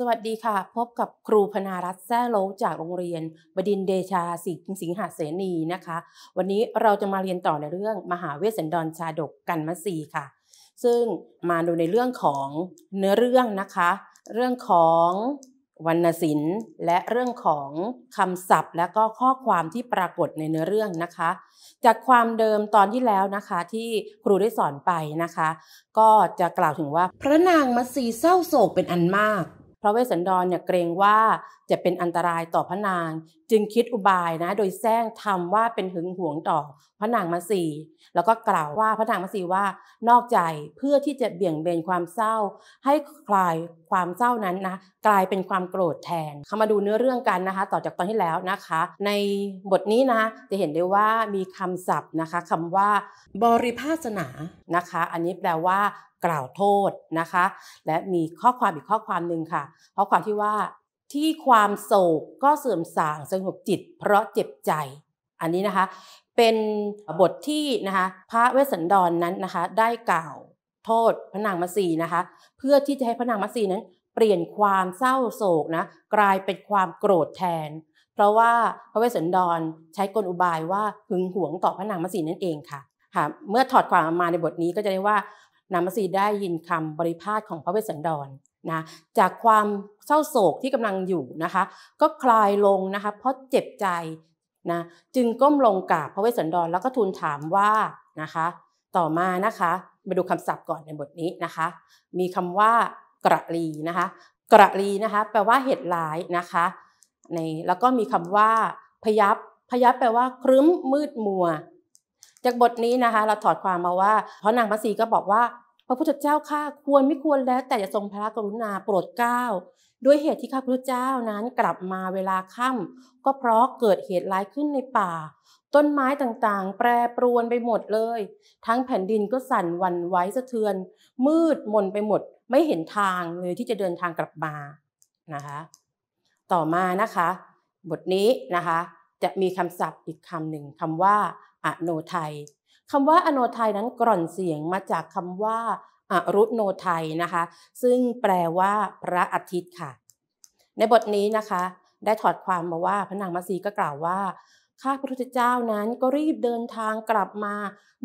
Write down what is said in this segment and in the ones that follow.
สวัสดีค่ะพบกับครูพนารัตแซ่โลจากโรงเรียนบดินเดชาสิงสิงหาเสนีนะคะ วันนี้เราจะมาเรียนต่อในเรื่องมหาเวสสันดรชาดกกันมสีค่ะ ซึ่งมาดูในเรื่องของเนื้อเรื่องนะคะ เรื่องของวรรณศิลป์และเรื่องของคำศัพท์ และก็ข้อความที่ปรากฏในเนื้อเรื่องนะคะ จากความเดิมตอนที่แล้วนะคะที่ครูได้สอนไปนะคะ ก็จะกล่าวถึงว่าพระนางมัสีเศร้าโศกเป็นอันมากพระเวสสันดรเนี่ยเกรงว่าจะเป็นอันตรายต่อพระนางจึงคิดอุบายนะ โดยแซงทำว่าเป็นหึงหวงต่อพระนางมัสี แล้วก็กล่าวว่าพระนางมัสีว่านอกใจเพื่อที่จะเบี่ยงเบนความเศร้า ให้คลายความเศร้านั้นนะกลายเป็นความโกรธแทน เข้ามาดูเนื้อเรื่องกันนะคะ ต่อจากตอนที่แล้วนะคะ ในบทนี้นะจะเห็นได้ว่ามีคำศัพท์นะคะ คำว่า บริภาสนานะคะ อันนี้แปลว่ากล่าวโทษนะคะ และมีข้อความอีกข้อความหนึ่งค่ะข้อความที่ว่า ที่ความโศกก็เสื่อมสางสงบจิต เพราะเจ็บใจ อันนี้นะคะ เป็นบทที่นะคะพระเวสสันดรนนั้นนะคะ ได้กล่าวโทษพระนางมัสีนะคะ เพื่อที่จะให้พระนางมัสีนั้นปลี่ยนความเศร้าโศกนะกลายเป็นความโกรธแทน เพราะว่าพระเวสสันดรใช้กลอุบายว่าหึงหวงต่อพระนางมัสีนั่นเองค่ะค่ะเมื่อถอดความมาในบทนี้ก็จะได้ว่า นางมัสีได้ยินคำบริพาทของพระเวสสันดรนะจากความเศร้าโศกที่กำลังอยู่นะคะก็คลายลงนะคะเพราะเจ็บใจนะจึงก้มลงกราบพระเวสสันดรแล้วก็ทูลถามว่านะคะต่อมานะคะมาดูคำศัพท์ก่อนในบทนี้นะคะ มีคำว่ากระลีนะคะกระลีนะคะแปลว่าเห็ดร้ายนะคะในแล้วก็มีคำว่า พยับพยับแปลว่าครึ้มมืดมัว จากบทนี้นะคะเราถอดความมาว่า เพราะนางพระศรีก็บอกว่า พระพุทธเจ้าข้าควรไม่ควรแล้ว แต่จะทรงพระกรุณาโปรดเกล้า ด้วยเหตุที่ข้าพุทธเจ้านั้นกลับมาเวลาค่ำ ก็เพราะเกิดเหตุร้ายขึ้นในป่า ต้นไม้ต่างๆแปรปรวนไปหมดเลย ทั้งแผ่นดินก็สั่นวันไหวสะเทือน มืดมนไปหมดไม่เห็นทางเลยที่จะเดินทางกลับมานะคะต่อมานะคะ บทนี้นะคะ จะมีคำศัพท์อีกคำหนึ่งคำว่าอโนไทยคำว่าอโนไทยนั้นกร่อนเสียงมาจากคำว่าอรุโนไทยนะคะซึ่งแปลว่า พระอาทิตย์ค่ะ ในบทนี้นะคะ ได้ถอดความมาว่าพระนางมัสีก็กล่าวว่าข้าพระพุทธเจ้านั้นก็รีบเดินทางกลับมา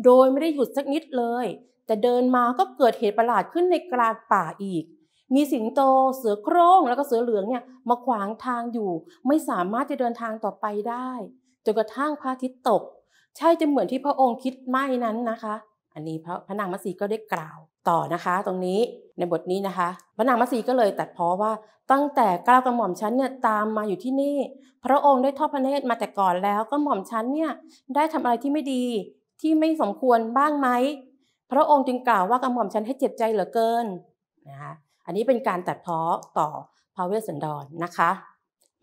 โดยไม่ได้หยุดสักนิดเลยแต่เดินมาก็เกิดเหตุประหลาดขึ้นในกลางป่าอีก มีสิงโตเสือโคร่งแล้วก็เสือเหลืองเนี่ย มาขวางทางอยู่ ไม่สามารถจะเดินทางต่อไปได้จนกระทั่งพระอาทิตย์ตก ใช่จะเหมือนที่พระองค์คิดไม่นั้นนะคะ อันนี้พระพระนางมัสีก็ได้กล่าวต่อนะคะ ตรงนี้ในบทนี้นะคะพระนางมัสีก็เลยตัดพ้อว่าตั้งแต่กล้าวกระหม่อมชั้นเนี่ยตามมาอยู่ที่นี่ พระองค์ได้ทอดพระเนตรมาแต่ก่อนแล้วก็หม่อมชั้นเนี่ยได้ทำอะไรที่ไม่ดีที่ไม่สมควรบ้างไหมพระองค์จึงกล่าวว่ากระหม่อมฉันให้เจ็บใจเหลือเกินนะคะอันนี้เป็นการตัดพ้อต่อพระเวสสันดรนนะคะ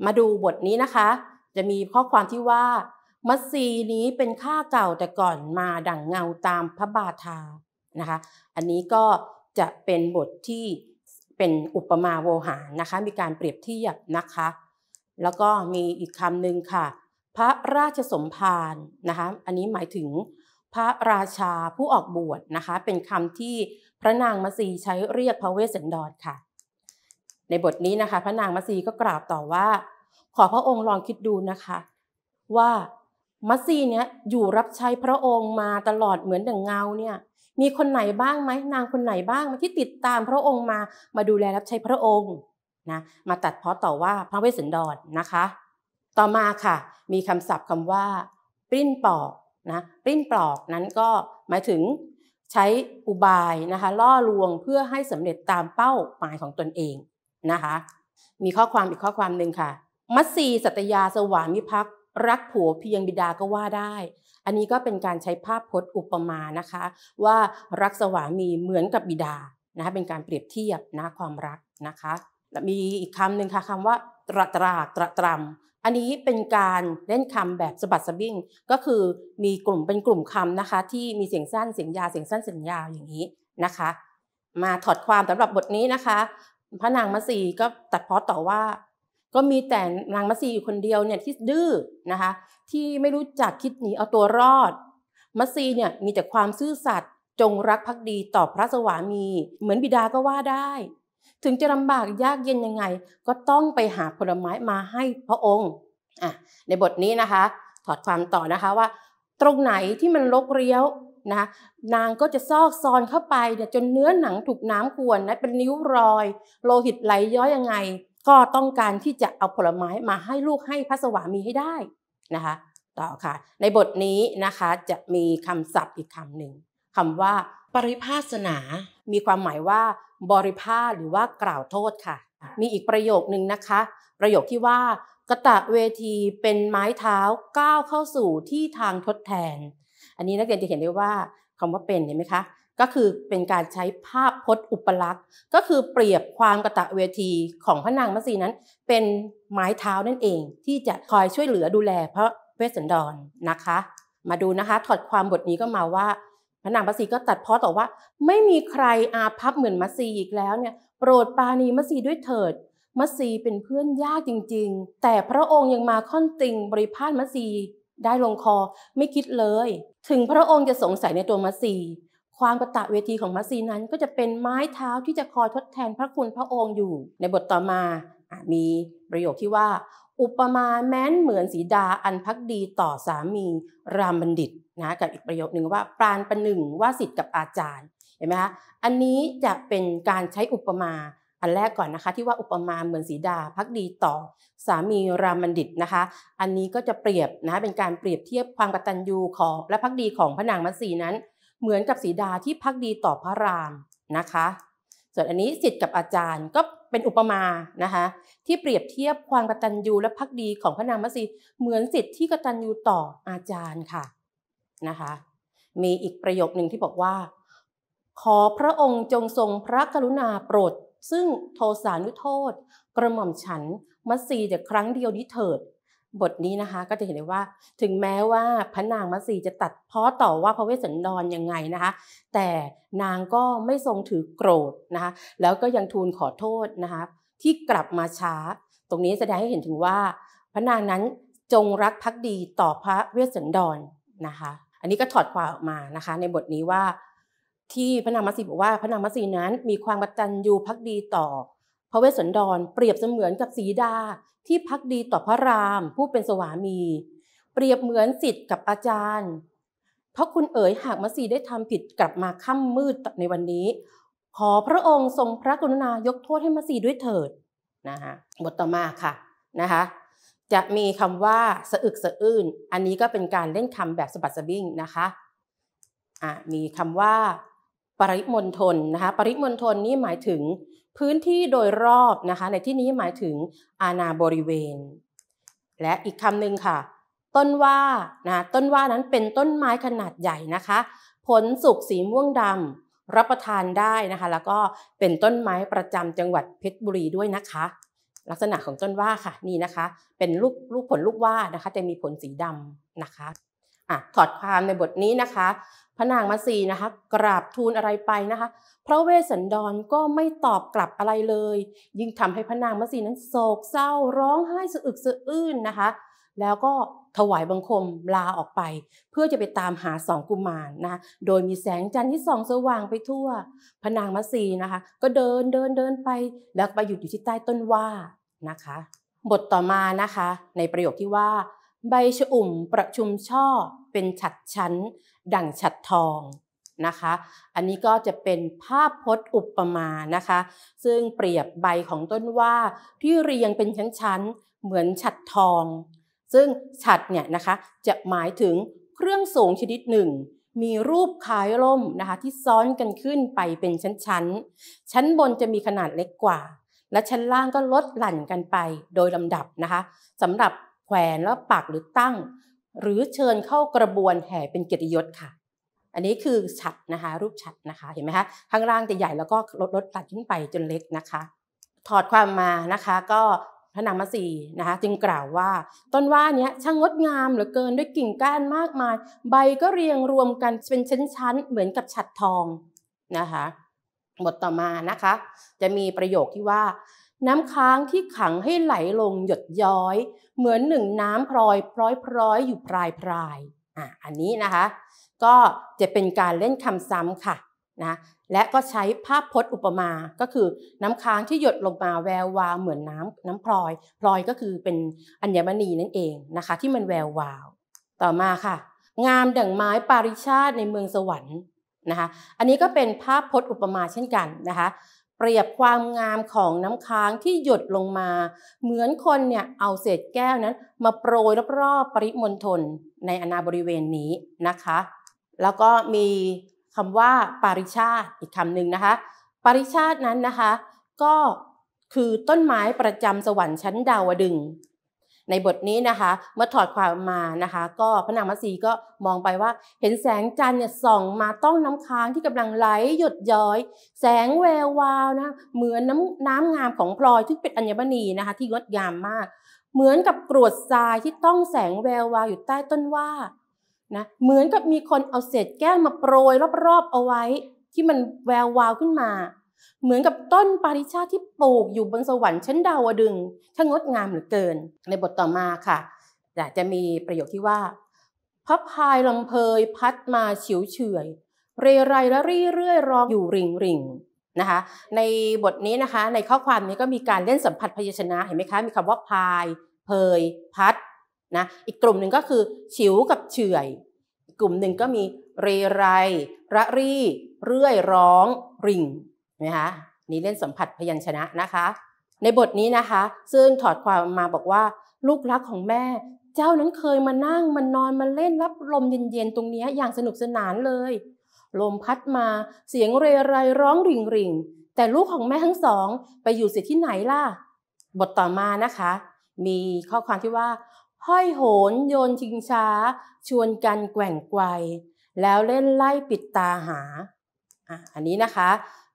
มาดูบทนี้นะคะ จะมีข้อความที่ว่า มัสซีนี้เป็นข้าเก่า แต่ก่อนมาดั่งเงาตามพระบาทานะคะ อันนี้ก็จะเป็นบทที่เป็นอุปมาโวหารนะคะ มีการเปรียบเทียบนะคะ แล้วก็มีอีกคำหนึ่งค่ะ พระราชสมภารนะคะ อันนี้หมายถึงพระราชาผู้ออกบวชนะคะ เป็นคำที่พระนางมัสีใช้เรียกพระเวสสันดรค่ะ ในบทนี้นะคะ พระนางมัสีก็กราบต่อว่า ขอพระองค์ลองคิดดูนะคะ ว่ามัสซีเนี้ยอยู่รับใช้พระองค์มาตลอดเหมือนดังเงาเนี่ยมีคนไหนบ้างไหมนางคนไหนบ้างที่ติดตามพระองค์มา มาดูแลรับใช้พระองค์นะมาตัดเพาะต่อว่าพระเวสสันดรนนะคะ ต่อมาค่ะมีคำศัพท์คำว่าปริ้นปอกนะปริ้นปลอกนั้นก็หมายถึงใช้อุบายนะคะล่อลวงเพื่อให้สำเร็จตามเป้าหมายของตนเองนะคะมีข้อความอีกข้อความหนึ่งค่ะมัตสีสัตยาสวามิภักรักผัวเพียงบิดาก็ว่าได้ อันนี้ก็เป็นการใช้ภาพพจน์อุปมานะคะ ว่ารักสวามีเหมือนกับบิดานะคะเป็นการเปรียบเทียบนะความรักนะคะมีอีกคำหนึ่งค่ะคำว่าตระตราตรตรำอันนี้เป็นการเล่นคำแบบสบัดสบิ้งก็คือมีกลุ่มเป็นกลุ่มคำนะคะ ที่มีเสียงสั้นเสียงยาวเสียงสั้นเสียงยาวอย่างนี้นะคะ มาถอดความสำหรับบทนี้นะคะพระนางมัสีก็ตัดพ้อต่อว่า ก็มีแต่นางมัสีอยู่คนเดียวเนี่ยที่ดื้อนะคะ ที่ไม่รู้จักคิดหนีเอาตัวรอด มัสีเนี่ยมีแต่ความซื่อสัตย์จงรักภักดีต่อพระสวามี เหมือนบิดาก็ว่าได้ถึงจะลำบากยากเย็นยังไง ก็ต้องไปหาผลไม้มาให้พระองค์อ่ะในบทนี้นะคะถอดความต่อนะคะว่าตรงไหนที่มันรกเรี้ยวนะนางก็จะซอกซอนเข้าไปเนี่ยจนเนื้อหนังถูกน้ำกวนนะเป็นนิ้วรอย โลหิตไหลย้อยยังไง ก็ต้องการที่จะเอาผลไม้มาให้ลูกให้พระสวามีให้ได้นะคะต่อค่ะในบทนี้นะคะจะมีคำศัพท์อีกคำหนึ่งคำว่าปริภาสนามีความหมายว่าบริภาหรือว่ากล่าวโทษค่ะ มีอีกประโยคนึงนะคะ ประโยคที่ว่ากะตะเวทีเป็นไม้เท้าก้าวเข้าสู่ที่ทางทดแทน อันนี้นักเรียนจะเห็นได้ว่าคำว่าเป็นเห็นไหมคะ ก็คือเป็นการใช้ภาพพจน์อุปลักษณ์ ก็คือเปรียบความกะตะเวทีของพระนางมัสซีนั้น เป็นไม้เท้านั่นเอง ที่จะคอยช่วยเหลือดูแลพระเวสสันดรนนะคะ มาดูนะคะถอดความบทนี้ก็มาว่าพระนางมัสซีก็ตัดพ้อต่อว่า ไม่มีใครอาพัพเหมือนมัสซีอีกแล้วเนี่ยโปรดปานีมัสซีด้วยเถิดมัสซีเป็นเพื่อนยากจริงๆ แต่พระองค์ยังมาค่อนติงบริพาทมัสซีได้ลงคอไม่คิดเลย ถึงพระองค์จะสงสัยในตัวมัสซีความกระตะเวทีของมัสซีนั้นก็จะเป็นไม้เท้าที่จะคอยทดแทนพระคุณพระองค์อยู่ในบทต่อมามีประโยคที่ว่า อุปมาแม้นเหมือนสีดาอันพักดีต่อสามีรามบัณฑิตนะกับอีกประโยคหนึ่งว่าปราณประหนึ่งว่าสิทธิ์กับอาจารย์เห็นไหมคะ อันนี้จะเป็นการใช้อุปมาอันแรกก่อนนะคะที่ว่าอุปมาเหมือนสีดาพักดีต่อสามีรามันดิตนะคะ อันนี้ก็จะเปรียบนะเป็นการเปรียบเทียบความกตัญญูของและพักดีของพระนางมัตสีนั้น เหมือนกับสีดาที่พักดีต่อพระรามนะคะ ส่วนอันนี้สิทธิ์กับอาจารย์ก็เป็นอุปมานะคะที่เปรียบเทียบความกตัญญูและพักดีของพระนางมัตสีเหมือนสิทธิ์ที่กตัญญูต่ออาจารย์ค่ะนะคะมีอีกประโยคหนึ่งที่บอกว่า ขอพระองค์จงทรงพระกรุณาโปรด ซึ่งโทสานุโทษกระหม่อมฉันมัสซีแต่ครั้งเดียวนี้เถิด บทนี้นะคะก็จะเห็นได้ว่าถึงแม้ว่าพระนางมัสซีจะตัดพ้อต่อว่าพระเวสสันดรยังไงนะคะ แต่นางก็ไม่ทรงถือโกรธนะคะแล้วก็ยังทูลขอโทษนะคะที่กลับมาช้า ตรงนี้แสดงให้เห็นถึงว่า พระนางนั้นจงรักภักดีต่อพระเวสสันดรนนะคะอันนี้ก็ถอดความออกมานะคะ ในบทนี้ว่า ที่พระนางมัสีบอกว่าพระนางมัสีนั้นมีความกตัญญูพักดีต่อ พระเวสสันดร เปรียบเสมือนกับสีดาที่พักดีต่อพระราม ผู้เป็นสวามี เปรียบเหมือนสิทธิ์กับอาจารย์ เพราะคุณเอ๋ยหากมัสีได้ทำผิดกลับมาค่ำมืดในวันนี้ ขอพระองค์ทรงพระกรุณายกโทษให้มัสีด้วยเถิดนะคะบทต่อมาค่ะนะคะจะมีคำว่าสะอึกสะอื้นอันนี้ก็เป็นการเล่นคำแบบสบัดสบิ้งนะคะอ่ะมีคำว่า ปริมณฑลนะคะปริมณฑลนี้หมายถึง พื้นที่โดยรอบนะคะในที่นี้หมายถึงอาณาบริเวณ และอีกคำหนึ่งค่ะ ต้นว่านะต้นว่านั้นเป็นต้นไม้ขนาดใหญ่นะคะ ผลสุกสีม่วงดำรับประทานได้นะคะ แล้วก็เป็นต้นไม้ประจำจังหวัดเพชรบุรีด้วยนะคะลักษณะของต้นว่าค่ะนี่นะคะ เป็นลูกลูกผลลูกว่านะคะ จะมีผลสีดำนะคะอ่ะถอดความในบทนี้นะคะพระนางมัสีนะคะ กราบทูลอะไรไปนะคะพระเวสสันดรก็ไม่ตอบกลับอะไรเลย ยิ่งทำให้พระนางมัสีนั้นโศกเศร้าร้องไห้สะอึกสะอื้นนะคะ แล้วก็ถวายบังคมลาออกไป เพื่อจะไปตามหาสองกุมารนะโดยมีแสงจันทร์ที่ส่องสว่างไปทั่วพระนางมัสีนะคะ ก็เดินเดินเดินไป แล้วไปหยุดอยู่ที่ใต้ต้นว่านะคะบทต่อมานะคะในประโยคที่ว่า ใบชอุ่มประชุมช่อเป็นฉัดชั้น ดั่งฉัดทองนะคะอันนี้ก็จะเป็นภาพพจน์อุปมานะคะซึ่งเปรียบใบของต้นว่าที่เรียงเป็นชั้นๆเหมือนฉัดทอง ซึ่งฉัดเนี่ยนะคะจะหมายถึงเครื่องสูงชนิดหนึ่ง มีรูปคล้ายร่มนะคะที่ซ้อนกันขึ้นไปเป็นชั้นๆ ชั้นบนจะมีขนาดเล็กกว่าและชั้นล่างก็ลดหลั่นกันไปโดยลำดับนะคะสำหรับแขวนแล้วปักหรือตั้ง หรือเชิญเข้ากระบวนแห่เป็นเกียรติยศค่ะ อันนี้คือฉัดนะคะ รูปฉัดนะคะเห็นไหมคะข้างล่างจะใหญ่แล้วก็ลดลดหลั่นขึ้นไปจนเล็กนะคะ ถอดความมานะคะ ก็พระนางมัสีนะคะจึงกล่าวว่า ต้นว่าเนี้ยช่างงดงามเหลือเกินด้วยกิ่งก้านมากมาย ใบก็เรียงรวมกันเป็นชั้นๆเหมือนกับฉัดทองนะคะบทต่อมานะคะ จะมีประโยคที่ว่า น้ำค้างที่ขังให้ไหลลงหยดย้อย เหมือนหนึ่งน้ำพลอยพร้อยพร้อยอยู่ปลายปลายอ่ะอันนี้นะคะ ก็จะเป็นการเล่นคำซ้ำค่ะนะและก็ใช้ภาพพจน์อุปมา ก็คือ น้ำค้างที่หยดลงมาแวววาวเหมือนน้ำน้ำพลอยพลอยก็คือเป็นอัญมณีนั่นเองนะคะที่มันแวววาว ต่อมาค่ะ งามดั่งไม้ปาริชาติในเมืองสวรรค์นะคะอันนี้ก็เป็นภาพพจน์อุปมาเช่นกันนะคะ เปรียบความงามของน้ำค้างที่หยดลงมา เหมือนคนเนี่ยเอาเศษแก้วนั้นมาโปรยรอบๆ ปริมณฑลในอนาบริเวณนี้นะคะ แล้วก็มีคำว่าปาริชาติอีกคำหนึ่งนะคะปาริชาตินั้นนะคะก็คือต้นไม้ประจำสวรรค์ชั้นดาวดึงในบทนี้นะคะเมื่อถอดความมานะคะ ก็พระนางมัตสีก็มองไปว่า เห็นแสงจันทร์เนี่ยส่องมาต้องน้ำค้างที่กำลังไหลหยดย้อย แสงแวววาวนะเหมือนน้ำน้ำงามของพลอยที่เป็นอัญมณีนะคะ ที่งดงามมาก เหมือนกับกรวดทรายที่ต้องแสงแวววาวอยู่ใต้ต้นว่านะเหมือนกับมีคนเอาเศษแก้วมาโปรยรอบๆเอาไว้ที่มันแวววาวขึ้นมาเหมือนกับต้นปาริชาที่ปลูกอยู่บนสวรรค์ชั้นดาวดึงช่างงดงามเหลือเกิน ในบทต่อมาค่ะจะมีประโยคที่ว่าพับพายลำเพยพัดมาเฉียวเฉยเรไรและรี่เรื่อยร้องอยู่ริงริงนะคะในบทนี้นะคะ ในข้อความนี้ก็มีการเล่นสัมผัสพยัญชนะเห็นไหมคะมีคำว่าพายเพยพัดนะอีกกลุ่มหนึ่งก็คือเฉียวกับเฉยกลุ่มหนึ่งก็มีเรไรระรี่ เรื่อยร้อง ริงนะคะนี่เล่นสัมผัสพยัญชนะนะคะ ในบทนี้นะคะ ซึ่งถอดความมาบอกว่า ลูกรักของแม่ เจ้านั้นเคยมานั่งมันนอนมันเล่นรับลมเย็นๆตรงนี้อย่างสนุกสนานเลย ลมพัดมาเสียงเรไรร้องริงริงแต่ลูกของแม่ทั้งสอง ไปอยู่เสียที่ไหนล่ะบทต่อมานะคะ มีข้อความที่ว่า ห้อยโหน โยนชิงช้า ชวนกันแกว่งไกวแล้วเล่นไล่ปิดตาหาอันนี้นะคะ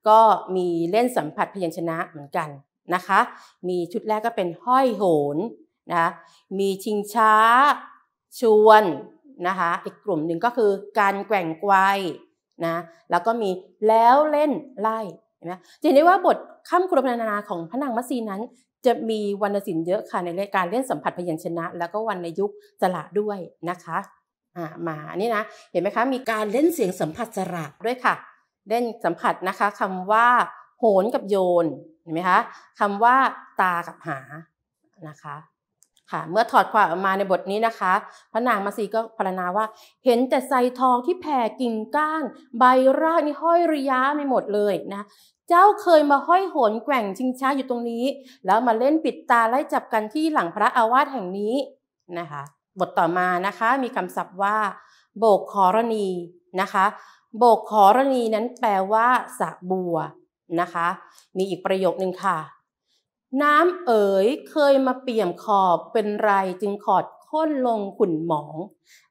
ก็มีเล่นสัมผัสพยัญชนะเหมือนกันนะคะ มีชุดแรกก็เป็นห้อยโหนนะ มีชิงช้าชวนนะคะ อีกกลุ่มหนึ่งก็คือการแกว่งไกวนะ แล้วก็มีแล้วเล่นไล่ เห็นไหมจะเห็นได้ว่าบทข้ามกรุนานาของพระนางมัซีนั้นจะมีวรรณศิลป์เยอะค่ะในการเล่นสัมผัสพยัญชนะ แล้วก็วรรณยุกตสระด้วยนะคะอ่ามานี่นะ เห็นไหมคะ มีการเล่นเสียงสัมผัสสระด้วยค่ะได้สัมผัสนะคะคำว่า โหนกับโยนเห็นไหมคะคำว่าตากับหานะคะค่ะเมื่อถอดความมาในบทนี้นะคะพระนางมาสีก็พรรณนาว่า เห็นแต่ไซทองที่แผ่กิ่งก้านใบรากนี่ห้อยระยะไม่หมดเลยนะเจ้าเคยมาห้อยโหนแกว่งชิงช้าอยู่ตรงนี้ แล้วมาเล่นปิดตาไล่จับกันที่หลังพระอาวาสแห่งนี้นะคะ บทต่อมานะคะ มีคำศัพท์ว่า โบกขอรณีนะคะโบกขอรณี นั้นแปลว่า สะบัวนะคะ มีอีกประโยคนึงค่ะ น้ำเอ๋ยเคยมาเปี่ยมขอบเป็นไรจึงขอดข้นลงขุ่นหมอง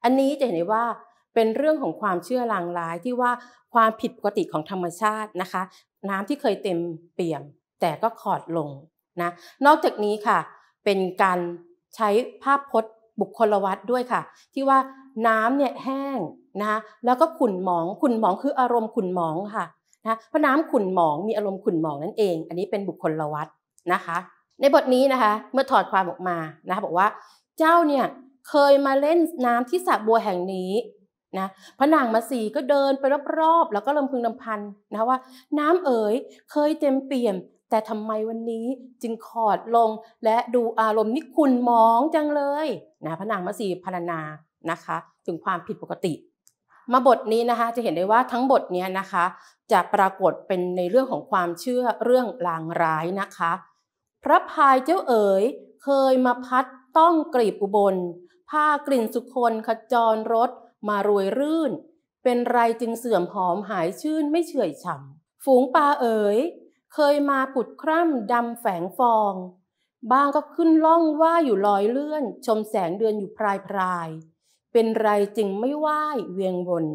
อันนี้จะเห็นได้ว่า เป็นเรื่องของความเชื่อลางร้ายที่ว่าความผิดปกติของธรรมชาตินะคะ น้ำที่เคยเต็มเปี่ยม แต่ก็ขอดลงนะนอกจากนี้ค่ะ เป็นการใช้ภาพพจน์บุคคลวัตด้วยค่ะ ที่ว่าน้ำเนี่ยแห้งนะคะแล้วก็ขุ่นหมอง ขุ่นหมองคืออารมณ์ขุ่นหมองค่ะนะเพราะน้ำขุ่นหมองมีอารมณ์ขุ่นหมองนั่นเอง อันนี้เป็นบุคคลวัตนะคะ ในบทนี้นะคะ เมื่อถอดความออกมานะคะบอกว่า เจ้าเนี่ยเคยมาเล่นน้ำที่สระบัวแห่งนี้นะพระนางมาสีก็เดินไปรอบๆแล้วก็ลำพึงลำพันนะะว่าน้ำเอ๋ยเคยเต็มเปี่ยมแต่ทำไมวันนี้จึงขอดลงและดูอารมณ์นี่คุณมองจังเลยนะพระนางมัสีพรรณานะคะถึงความผิดปกติ มาบทนี้นะคะ จะเห็นได้ว่าทั้งบทนี้นะคะ จะปรากฏเป็นในเรื่องของความเชื่อเรื่องลางร้ายนะคะพระพายเจ้าเอ๋ย เคยมาพัดต้องกรีบอุบลผ้ากลิ่นสุคนขจรรถ มารวยรื่น เป็นไรจึงเสื่อมหอมหายชื่นไม่เฉื่อยฉ่ำฝูงปลาเอ๋ยเคยมาผุดคร่ำดำแฝงฟองบางก็ขึ้นล่องว่าอยู่ลอยเลื่อน ชมแสงเดือนอยู่พรายพราย เป็นไรจึงไม่ไหวเวียงวน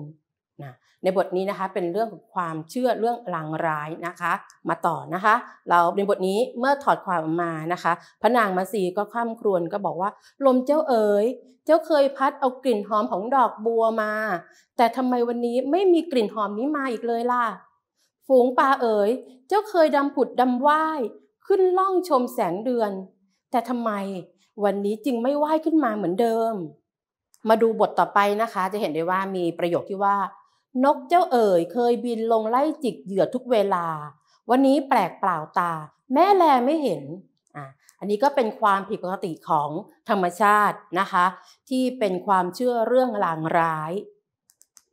นะในบทนี้นะคะเป็นเรื่องของความเชื่อเรื่องลางร้ายนะคะ มาต่อนะคะ เราในบทนี้เมื่อถอดความมานะคะพระนางมาสีก็ข้ามครวน ก็บอกว่าลมเจ้าเอ๋ยเจ้าเคยพัดเอากลิ่นหอมของดอกบัวมา แต่ทำไมวันนี้ไม่มีกลิ่นหอมนี้มาอีกเลยล่ะฝูงปลาเอ๋ย เจ้าเคยดำผุดดำว่ายขึ้นล่องชมแสงเดือน แต่ทำไมวันนี้จึงไม่ว่ายขึ้นมาเหมือนเดิม มาดูบทต่อไปนะคะจะเห็นได้ว่ามีประโยคที่ว่า นกเจ้าเอ๋ยเคยบินลงไล่จิกเหยื่อทุกเวลา วันนี้แปลกเปล่าตา แม่แลไม่เห็นอ่ะอันนี้ก็เป็นความผิดปกติของธรรมชาตินะคะ ที่เป็นความเชื่อเรื่องลางร้าย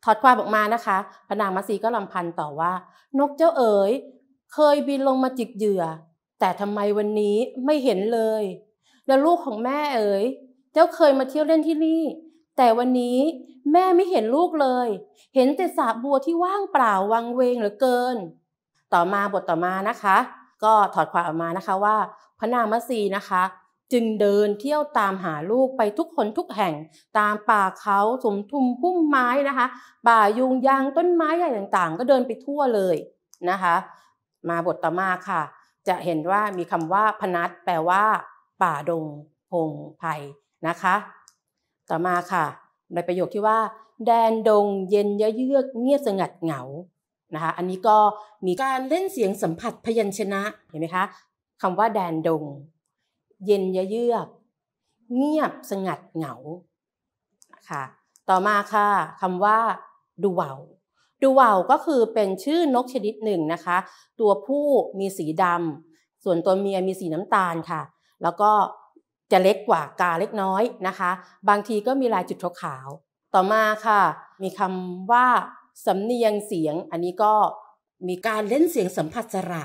ถอดความออกมานะคะพระนางมัสีก็ลำพันต่อว่านกเจ้าเอ๋ย เคยบินลงมาจิกเหยื่อ แต่ทำไมวันนี้ไม่เห็นเลย แล้วลูกของแม่เอ๋ยเจ้าเคยมาเที่ยวเล่นที่นี่ แต่วันนี้แม่ไม่เห็นลูกเลย เห็นแต่สาบัวที่ว่างเปล่า วังเวงเหลือเกิน ต่อมาบทต่อมานะคะ ก็ถอดความออกมานะคะว่าพระนางมัสีนะคะจึงเดินเที่ยวตามหาลูกไปทุกคนทุกแห่งตามป่าเขาสมทุมพุ่มไม้นะคะป่ายุงยางต้นไม้ใหญ่ต่างๆ ก็เดินไปทั่วเลยนะคะ มาบทต่อมาค่ะ จะเห็นว่ามีคำว่า พนัดแปลว่า ป่าดงพงไผ่นะคะ ต่อมาค่ะ ในประโยคที่ว่า แดนดงเย็นเยือก เงียบสงัดเหงานะคะอันนี้ก็มีการเล่นเสียงสัมผัสพยัญชนะ เห็นไหมคะคำว่า แดนดงเย็นยะเยือกเงียบสงัดเหงาค่ะ ต่อมาค่ะคำว่าดูเวาดูเวาก็คือเป็นชื่อนกชนิดหนึ่งนะคะ ตัวผู้มีสีดำส่วนตัวเมียมีสีน้ำตาลค่ะ แล้วก็จะเล็กกว่ากาเล็กน้อยนะคะ บางทีก็มีลายจุดขาว ต่อมาค่ะ มีคำว่าสำเนียงเสียง อันนี้ก็มีการเล่นเสียงสัมผัสสระ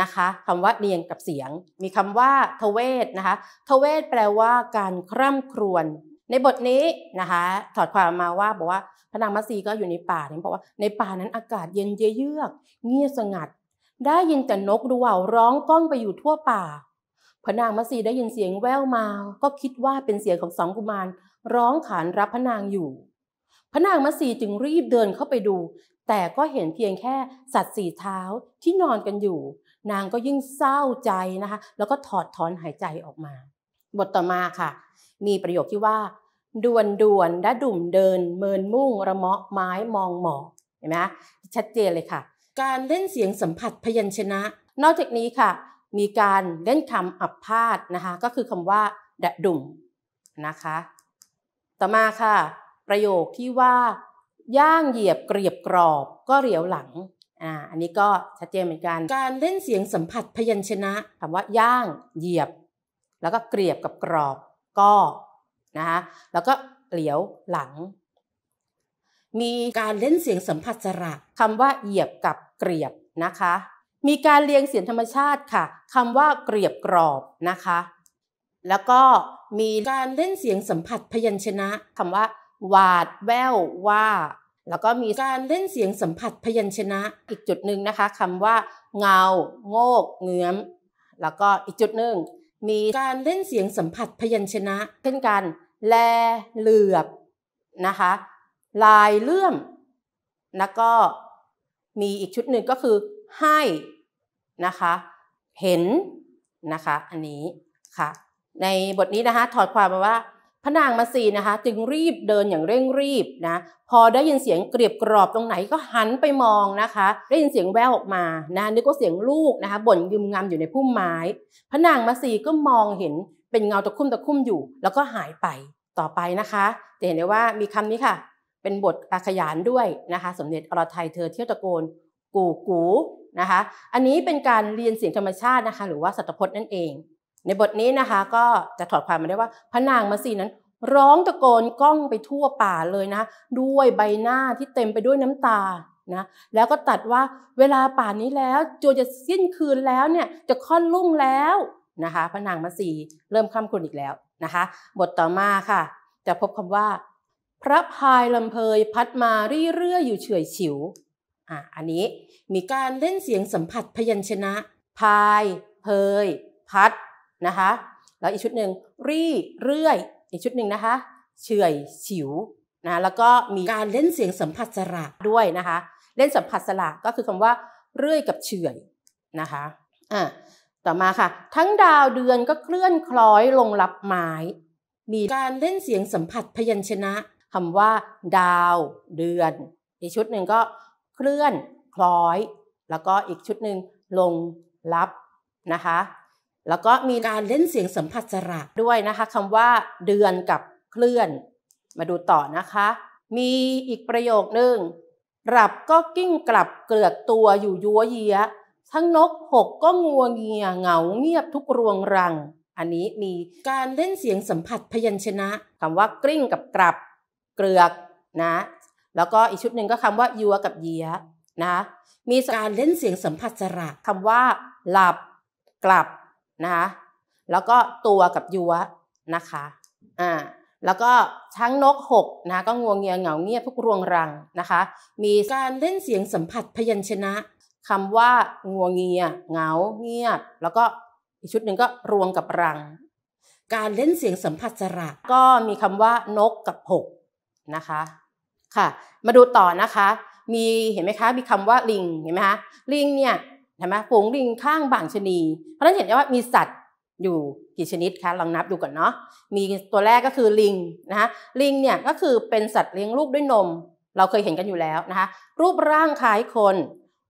นะคะคำว่าเรียงกับเสียง มีคำว่าทเวศนะคะทเวศแปลว่าการคร่ำครวญในบทนี้นะคะถอดความมาว่าบอกว่าพระนางมัซสีก็อยู่ในป่าเนี่ยบอกว่าในป่านั้นอากาศเย็นเยือกเงียบสงัด ได้ยินแต่นกดูว่าร้องก้องไปอยู่ทั่วป่าพระนางมัซสีได้ยินเสียงแว่วมาก็คิดว่าเป็นเสียงของสองกุมาร ร้องขานรับพระนางอยู่พระนางมัซสีจึงรีบเดินเข้าไปดู แต่ก็เห็นเพียงแค่สัตว์สี่เท้าที่นอนกันอยู่นางก็ยิ่งเศร้าใจนะคะแล้วก็ถอดถอนหายใจออกมา บทต่อมาค่ะ มีประโยคที่ว่าด่วนด่วนดะดุ่มเดิน เมินมุ่งระเมาะไม้มองหมอกเห็นไหมชัดเจนเลยค่ะ การเล่นเสียงสัมผัสพยัญชนะ นอกจากนี้ค่ะ มีการเล่นคำอับพาดนะคะ ก็คือคำว่าดะดุ่มนะคะ ต่อมาค่ะ ประโยคที่ว่า ย่างเหยียบเกลียบกรอบก็เหลียวหลังอ่าอันนี้ก็ชัดเจนเหมือนกันการเล่นเสียงสัมผัสพยัญชนะคำว่าย่างเหยียบ แล้วก็เกลียบกับกรอบก็นะคะแล้วก็เหลียวหลัง มีการเล่นเสียงสัมผัสสระคำว่าเหยียบกับเกลียบนะคะมีการเรียงเสียงธรรมชาติค่ะคำว่าเกลียบกรอบนะคะแล้วก็มี การเล่นเสียงสัมผัสพยัญชนะคำว่า หวาดแววว่าแล้วก็มีการเล่นเสียงสัมผัสพยัญชนะอีกจุดหนึ่งนะคะคำว่า เงา โงกเงื้อมแล้วก็อีกจุดหนึ่งมีการเล่นเสียงสัมผัสพยัญชนะเช่นกัน แลเหลือบนะคะลายเลื่อมแล้วก็ มีอีกชุดหนึ่งก็คือให้นะคะเห็นนะคะอันนี้ค่ะในบทนี้นะคะถอดความมาว่าพระนางมาซีนะคะจึงรีบเดินอย่างเร่งรีบนะพอได้ยินเสียงเกรียบกรอบตรงไหนก็หันไปมองนะคะได้ยินเสียงแววออกมานะนึกว่าเสียงลูกนะคะบ่นยืมงามอยู่ในพุ่มไม้พระนางมาซีก็มองเห็นเป็นเงาตะคุ่มตะคุ่มอยู่ แล้วก็หายไปต่อไปนะคะจะเห็นได้ว่ามีคำนี้ค่ะ เป็นบทอาขยานด้วยนะคะสมเด็จอรไทยเธอเที่ยวตะโกน กูกูนะคะอันนี้เป็นการเรียนเสียงธรรมชาตินะคะหรือว่าสัตพจน์นั่นเองในบทนี้นะคะก็จะถอดความมาได้ว่าพระนางมัสีนั้น ร้องตะโกนก้องไปทั่วป่าเลยนะ ด้วยใบหน้าที่เต็มไปด้วยน้ำตานะแล้วก็ตัดว่าเวลาป่านนี้แล้วจวจะสิ้นคืนแล้วเนี่ยจะค่อนลุ่งแล้วนะคะพระนางมัสีเริ่มข้ามคุณอีกแล้วนะคะ บทต่อมาค่ะ จะพบคำว่า พระพายลำเพยพัดมาเรื่อยๆอยู่เฉยฉิวอ่ะอันนี้มีการเล่นเสียงสัมผัสพยัญชนะพายเพยพัดนะคะแล้วอีกชุดหนึ่งรี่เรื่อยอีกชุดหนึ่งนะคะเฉยฉิวนะแล้วก็มีการเล่นเสียงสัมผัสสระด้วยนะคะ เล่นสัมผัสสระก็คือคำว่าเรื่อยกับเฉยนะคะอ่าต่อมาค่ะ ทั้งดาวเดือนก็เคลื่อนคล้อยลงรับไม้มีการเล่นเสียงสัมผัสพยัญชนะ คำว่า ดาวเดือน อีกชุดหนึ่งก็เคลื่อนคล้อย แล้วก็อีกชุดหนึ่งลงรับนะคะแล้วก็มีการเล่นเสียงสัมผัสสระด้วยนะคะคำว่า เดือนกับเคลื่อน มาดูต่อนะคะ มีอีกประโยคหนึ่งหลับก็กิ้งกลับ เกลือกตัวอยู่ยัวเยี้ยทั้งนกหกก็งัวเงียเหงาเงียบทุกรวงรัง อันนี้มีการเล่นเสียงสัมผัสพยัญชนะคำว่ากลิ้งกับกลับเกลือกนะแล้วก็อีกชุดหนึ่งก็คำว่ายัวกับเยี้ยนะมีการเล่นเสียงสัมผัสสระคำว่า หลับกลับนะคะแล้วก็ตัวกับยัวนะคะอ่าแล้วก็ช้างนกหกนะก็งวงเงียเหงาเงียบทุกรวงรังนะคะ มีการเล่นเสียงสัมผัสพยัญชนะคำว่างวงเงียเหงาเงียบ แล้วก็อีกชุดหนึ่งก็รวงกับรัง การเล่นเสียงสัมผัสสระก็มีคำว่านกกับหกนะคะค่ะ มาดูต่อนะคะ มีเห็นไหมคะมีคำว่าลิงเห็นไหมคะลิงเนี่ยใช่ไหมฝูงลิงข้างบางชนี เพราะฉะนั้นเห็นว่ามีสัตว์อยู่กี่ชนิดคะลองนับดูก่อนเนาะมีตัวแรกก็คือลิงนะคะลิงเนี่ยก็คือเป็นสัตว์เลี้ยงลูกด้วยนม เราเคยเห็นกันอยู่แล้วนะคะ รูปร่างคล้ายคน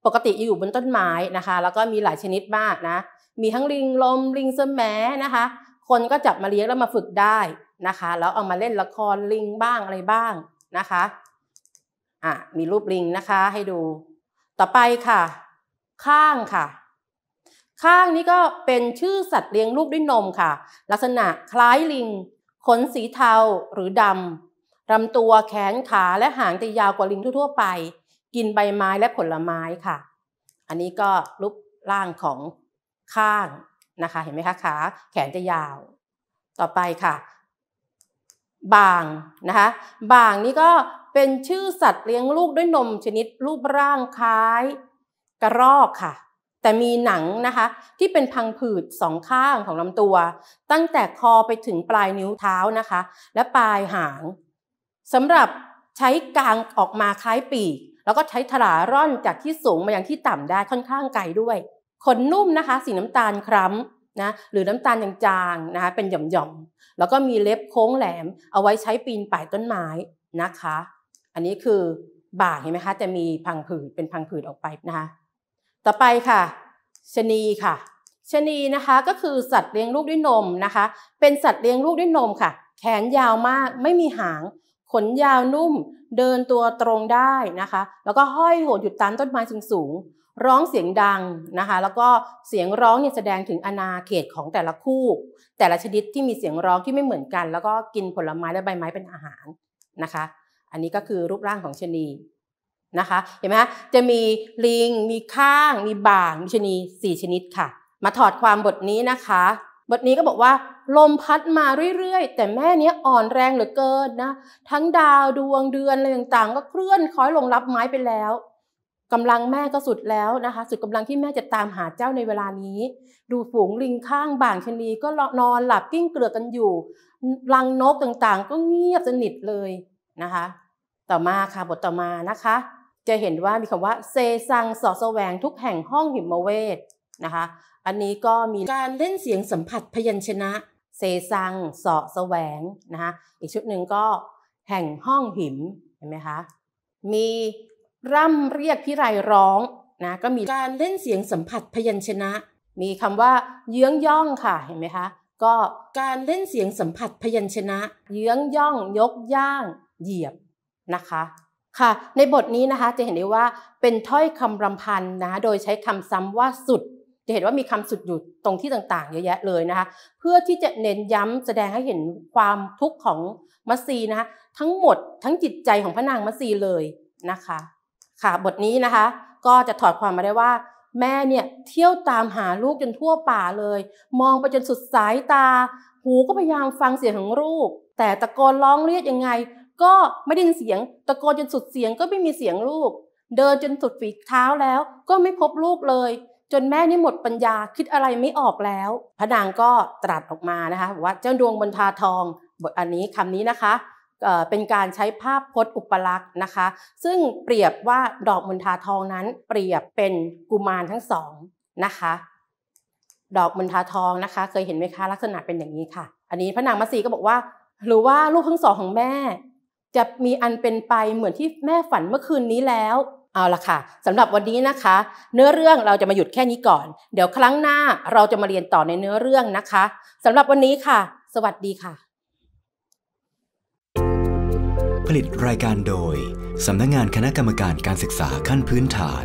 ปกติอยู่บนต้นไม้นะคะ แล้วก็มีหลายชนิดมากนะมีทั้งลิงลมลิงสมแมนะคะ คนก็จับมาเลี้ยงแล้วมาฝึกได้นะคะแล้วเอามาเล่นละครลิงบ้างอะไรบ้างนะคะอ่ะมีรูปลิงนะคะให้ดู ต่อไปค่ะข้างค่ะ ข้างนี้ก็เป็นชื่อสัตว์เลี้ยงลูกด้วยนมค่ะ ลักษณะคล้ายลิง ขนสีเทาหรือดำลำตัวแขนขาและหางจะยาวกว่าลิงทั่วไป กินใบไม้และผลไม้ค่ะ อันนี้ก็รูปร่างของข้างนะคะ เห็นไหมคะขาแขนจะยาว ต่อไปค่ะ บางนะคะ บางนี่ก็เป็นชื่อสัตว์เลี้ยงลูกด้วยนม ชนิดรูปร่างคล้ายกระรอกค่ะ แต่มีหนังนะคะที่เป็นพังผืดสองข้างของลำตัว ตั้งแต่คอไปถึงปลายนิ้วเท้านะคะ และปลายหางสำหรับใช้กางออกมาคล้ายปีกแล้วก็ใช้ถลาร่อนจากที่สูงมายังที่ต่ำได้ค่อนข้างไกลด้วยขนนุ่มนะคะ สีน้ำตาลคร้บนะหรือน้ำตาลจางๆนะคะ เป็นหย่อมๆแล้วก็มีเล็บโค้งแหลมเอาไว้ใช้ปีนป่ายต้นไม้นะคะ อันนี้คือบ่าเห็นไหมคะจะมีพังผืดเป็นพังผืดออกไปนะคะต่อไปค่ะ ชนีค่ะ ชนีนะคะก็คือสัตว์เลี้ยงลูกด้วยนมนะคะ เป็นสัตว์เลี้ยงลูกด้วยนมค่ะ แขนยาวมาก ไม่มีหาง ขนยาวนุ่ม เดินตัวตรงได้นะคะ แล้วก็ห้อยโหดหยุดตามต้นไม้สูงสูงร้องเสียงดังนะคะ แล้วก็เสียงร้องเนี่ยแสดงถึงอาณาเขตของแต่ละคู่ แต่ละชนิดที่มีเสียงร้องที่ไม่เหมือนกัน แล้วก็กินผลไม้และใบไม้เป็นอาหารนะคะ อันนี้ก็คือรูปร่างของชนีนะคะเห็นไหมจะมีลิง มีข้าง มีบ่างมีชนีสี่ชนิดค่ะ มาถอดความบทนี้นะคะ บทนี้ก็บอกว่า ลมพัดมาเรื่อยๆ แต่แม่เนี้ยอ่อนแรงเหลือเกินนะ ทั้งดาวดวงเดือนอะไรต่างๆ ก็เคลื่อนค้อยลงรับไม้ไปแล้วกำลังแม่ก็สุดแล้วนะคะ สุดกำลังที่แม่จะตามหาเจ้าในเวลานี้ ดูฝูงลิงข้างบ่างชนี ก็นอนหลับกิ้งเกลือกันอยู่ รังนกต่างๆ ก็เงียบสนิทเลยนะคะ ต่อมาค่ะบทต่อมานะคะจะเห็นว่ามีคำว่าเซซังสอสแสวงทุกแห่งห้องหิมเวทนะคะ อันนี้ก็มี การเล่นเสียงสัมผัสพยัญชนะเซซังสอแสวงนะคะ อีกชุดหนึ่งก็แห่งห้องหิมเห็นไหมคะ มีร่ำเรียกพิไรร้องนะก็มีการเล่นเสียงสัมผัสพยัญชนะ มีคำว่าเยื้องย่องค่ะเห็นไหมคะก็การเล่นเสียงสัมผัสพยัญชนะเยื้องย่อง ยกย่าง เหยียบนะคะค่ะในบทนี้นะคะจะเห็นได้ว่าเป็นถ้อยคำรำพันนะโดยใช้คำซ้ำว่าสุด จะเห็นว่ามีคำสุดอยู่ตรงที่ต่างๆเยอะแยะเลยนะคะ เพื่อที่จะเน้นย้ำแสดงให้เห็นความทุกข์ของมัสซีนะคะทั้งหมดทั้งจิตใจของพระนางมัสซีเลยนะคะ ค่ะบทนี้นะคะก็จะถอดความมาได้ว่า แม่เนี่ยเที่ยวตามหาลูกจนทั่วป่าเลย มองไปจนสุดสายตา หูก็พยายามฟังเสียงของลูกแต่ตะโกนร้องเรียกยังไงก็ไม่ได้ยินเสียง ตะโกนจนสุดเสียงก็ไม่มีเสียงลูก เดินจนสุดฝีเท้าแล้ว ก็ไม่พบลูกเลย จนแม่นี่หมดปัญญาคิดอะไรไม่ออกแล้วพระนางก็ตรัสออกมานะคะว่าเจ้าดวงบนทาทองบทอันนี้คำนี้นะคะเป็นการใช้ภาพพจน์อุปลักษณ์นะคะ ซึ่งเปรียบว่าดอกมณฑาทองนั้นเปรียบเป็นกุมารทั้งสองนะคะ ดอกมณฑาทองนะคะ เคยเห็นไหมคะลักษณะเป็นอย่างนี้ค่ะ อันนี้พระนางมัสีก็บอกว่าหรือว่าลูกทั้งสองของแม่จะมีอันเป็นไปเหมือนที่แม่ฝันเมื่อคืนนี้แล้ว เอาละค่ะสำหรับวันนี้นะคะ เนื้อเรื่องเราจะมาหยุดแค่นี้ก่อน เดี๋ยวครั้งหน้าเราจะมาเรียนต่อในเนื้อเรื่องนะคะสำหรับวันนี้ค่ะ สวัสดีค่ะ ผลิตรายการโดยสำนักงงานคณะกรรมการการศึกษาขั้นพื้นฐาน